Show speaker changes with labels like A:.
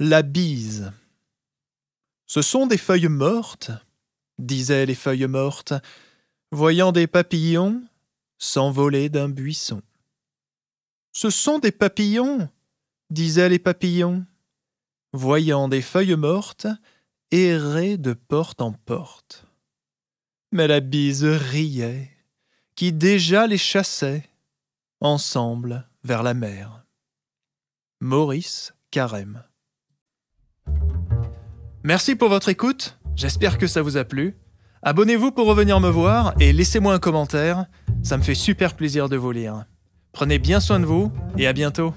A: La bise. Ce sont des feuilles mortes, disaient les feuilles mortes, voyant des papillons s'envoler d'un buisson. Ce sont des papillons, disaient les papillons, voyant des feuilles mortes errer de porte en porte. Mais la bise riait, qui déjà les chassait, ensemble vers la mer. Maurice Carême Merci pour votre écoute, j'espère que ça vous a plu. Abonnez-vous pour revenir me voir et laissez-moi un commentaire, ça me fait super plaisir de vous lire. Prenez bien soin de vous et à bientôt.